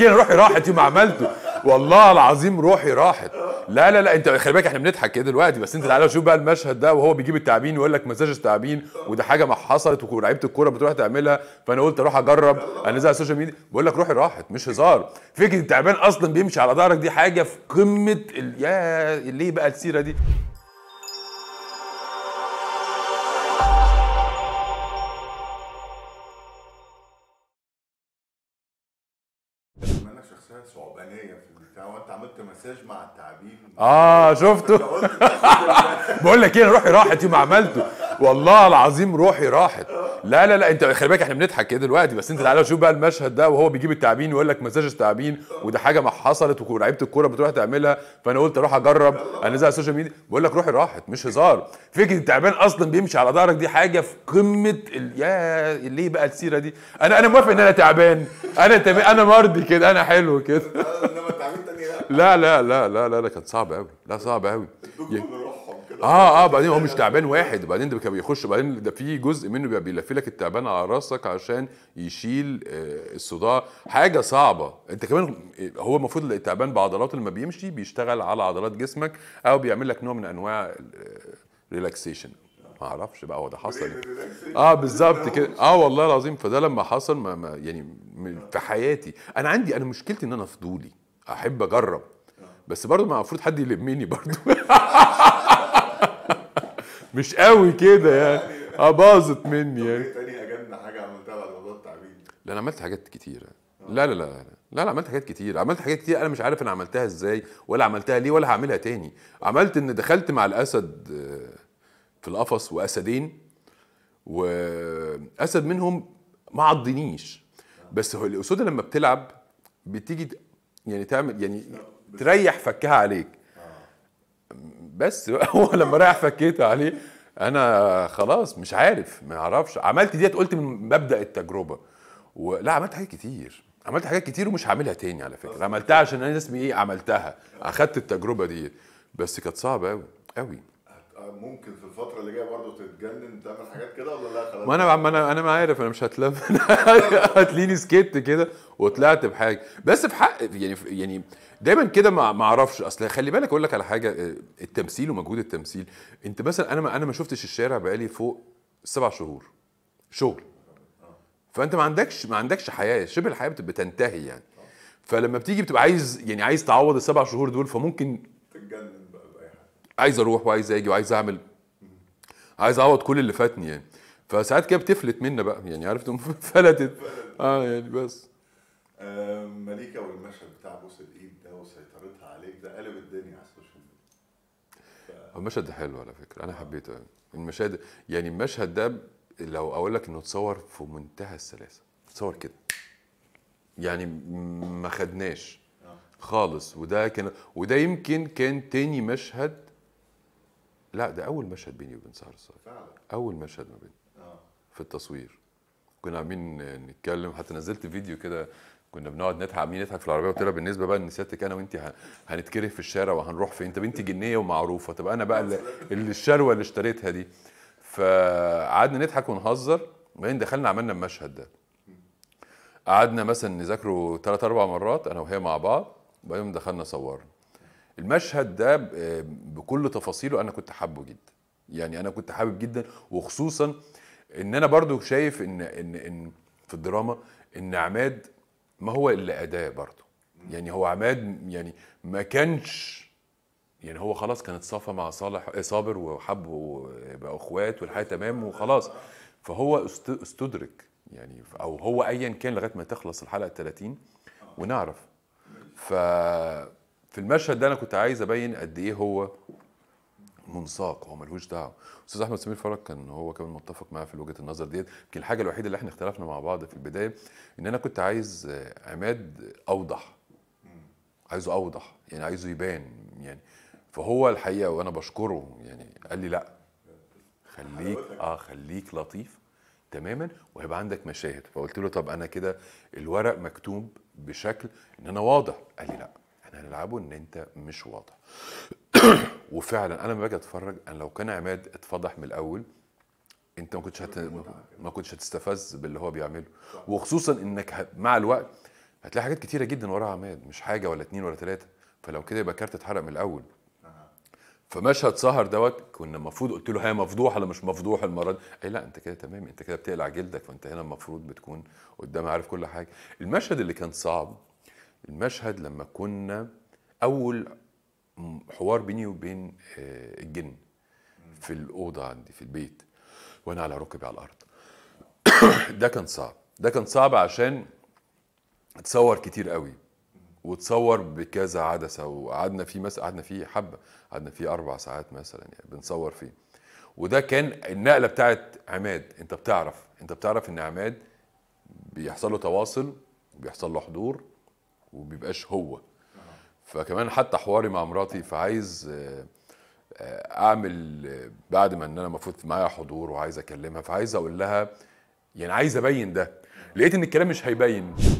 كده روحي راحت يوم عملته والله العظيم روحي راحت لا لا لا انت خلي بالك احنا بنضحك كده دلوقتي بس انت تعالى شوف بقى المشهد ده وهو بيجيب التعبين ويقول لك مساج التعبين وده حاجه ما حصلت ولعيبه الكوره بتروح تعملها فانا قلت اروح اجرب انزل على السوشيال ميديا بقول لك روحي راحت مش هزار فكره التعبان اصلا بيمشي على ظهرك دي حاجه في قمه ال... يا ليه بقى السيره دي هو انت عملت مساج مع التعابين اه شفته بقول لك ايه روحي راحت يوم عملته والله العظيم روحي راحت لا لا لا انت خلي بالك احنا بنضحك كده دلوقتي بس انت تعالى شوف بقى المشهد ده وهو بيجيب التعابين ويقول لك مساج التعابين وده حاجه ما حصلت ولعيبه الكوره بتروح تعملها فانا قلت اروح اجرب انزل على السوشيال ميديا بقول لك روحي راحت مش هزار فكره التعبان اصلا بيمشي على ظهرك دي حاجه في قمه ال... يا ليه بقى السيره دي انا انا موافق ان انا تعبان انا تم... انا مرضي كده انا حلو كده لا لا لا لا لا, لا كانت صعبه قوي لا صعبه قوي اه اه بعدين هو مش تعبان واحد بعدين ده كان بيخش بعدين ده في جزء منه بيلف لك التعبان على راسك عشان يشيل آه، الصداع حاجه صعبه انت كمان آه، هو المفروض التعبان بعضلاته لما بيمشي بيشتغل على عضلات جسمك او بيعمل لك نوع من انواع ريلاكسيشن آه، ما اعرفش بقى هو ده حصل إيه. اه بالظبط كده اه والله العظيم فده لما حصل ما, ما يعني في حياتي انا عندي انا مشكلتي ان انا فضولي احب اجرب بس برضه ما المفروض حد يلمني برضه مش قوي كده يعني اه باظت مني يعني تاني اجمل حاجه عملتها بعد موضوع التعبير لا انا عملت حاجات كتيره لا لا لا لا لا عملت حاجات كتير عملت حاجات كتير انا مش عارف انا عملتها ازاي ولا عملتها ليه ولا هعملها تاني عملت ان دخلت مع الاسد آه، في القفص واسدين واسد منهم ما عضنيش بس الاسود لما بتلعب بتيجي يعني تعمل يعني تريح فكها عليك بس هو لما رايح فكيت عليه انا خلاص مش عارف ما اعرفش عملت ديت قلت من مبدا التجربه ولا عملت حاجات كتير عملت حاجات كتير ومش هعملها تاني على فكره عملتها عشان انا اسمي ايه عملتها اخدت التجربه ديت بس كانت صعبه قوي قوي آه، ممكن في الفترة اللي جاية برضه تتجنن تعمل حاجات كده ولا لا خلاص؟ ما انا ما انا انا ما عارف انا مش هتلم هتليني سكت كده وطلعت بحاجة بس في حق يعني يعني دايما كده ما اعرفش اصل خلي بالك اقول لك على حاجة آه، التمثيل ومجهود التمثيل انت مثلا انا ما انا ما شفتش الشارع بقالي فوق سبع شهور شغل فانت ما عندكش ما عندكش حياة شبه الحياة بتنتهي يعني فلما بتيجي بتبقى عايز يعني عايز تعوض السبع شهور دول فممكن تتجنن عايز اروح وعايز اجي وعايز اعمل عايز اعوض كل اللي فاتني يعني فساعات كده بتفلت منا بقى يعني عرفت فلتت اه يعني بس مليكة والمشهد بتاع بوس الايد ده وسيطرتها عليك ده قلب الدنيا على السوشيال ميديا المشهد ده حلو على فكره انا حبيته يعني. المشاهد يعني المشهد ده لو اقول لك انه اتصور في منتهى السلاسه اتصور كده يعني ما خدناش آه. خالص وده كان وده يمكن كان تاني مشهد لا ده اول مشهد بيني وبين سهر الصاوي فعلا اول مشهد ما بيني آه. في التصوير كنا عاملين نتكلم حتى نزلت فيديو كده كنا بنقعد نضحك عاملين نضحك في العربيه قلت لها بالنسبه بقى ان سيادتك انا وانت هنتكره في الشارع وهنروح فين انت بنتي جنيه ومعروفه طب انا بقى اللي الشروه اللي اشتريتها دي فقعدنا نضحك ونهزر وبعدين دخلنا عملنا المشهد ده قعدنا مثلا نذاكره ثلاث اربع مرات انا وهي مع بعض وبعدين دخلنا صورنا المشهد ده بكل تفاصيله انا كنت حابه جدا يعني انا كنت حابب جدا وخصوصا ان انا برضو شايف ان ان ان في الدراما ان عماد ما هو الا اداه برضو يعني هو عماد يعني ما كانش يعني هو خلاص كانت صفى مع صالح صابر وحب وبقوا اخوات والحياه تمام وخلاص فهو استدرك يعني او هو ايا كان لغايه ما تخلص الحلقه 30 ونعرف ف في المشهد ده انا كنت عايز ابين قد ايه هو منساق هو ملهوش دعوه استاذ احمد سمير فرج كان هو كمان متفق معايا في وجهه النظر ديت يمكن الحاجه الوحيده اللي احنا اختلفنا مع بعض في البدايه ان انا كنت عايز عماد اوضح عايزه اوضح يعني عايزه يبان يعني فهو الحقيقه وانا بشكره يعني قال لي لا خليك اه خليك لطيف تماما وهيبقى عندك مشاهد فقلت له طب انا كده الورق مكتوب بشكل ان انا واضح قال لي لا احنا هنلعبه ان انت مش واضح وفعلا انا لما باجي اتفرج انا لو كان عماد اتفضح من الاول انت ما كنتش هت... ما كنتش هتستفز باللي هو بيعمله وخصوصا انك مع الوقت هتلاقي حاجات كتيره جدا ورا عماد مش حاجه ولا اتنين ولا تلاته فلو كده يبقى كارت اتحرق من الاول فمشهد سهر دوت كنا المفروض قلت له هي مفضوحه ولا مش مفضوحه المره دي لا انت كده تمام انت كده بتقلع جلدك فانت هنا المفروض بتكون قدام عارف كل حاجه المشهد اللي كان صعب المشهد لما كنا اول حوار بيني وبين آه، الجن في الاوضه عندي في البيت وانا على ركبي على الارض ده كان صعب ده كان صعب عشان اتصور كتير قوي وتصور بكذا عدسه وقعدنا فيه مثلا قعدنا فيه حبه قعدنا فيه اربع ساعات مثلا يعني بنصور فيه وده كان النقله بتاعت عماد انت بتعرف انت بتعرف ان عماد بيحصل له تواصل وبيحصل له حضور وبيبقاش هو فكمان حتى حواري مع مراتي فعايز آه، آه، اعمل آه، بعد ما ان انا المفروض معايا حضور وعايز اكلمها فعايز اقول لها يعني عايز ابين ده لقيت ان الكلام مش هيبين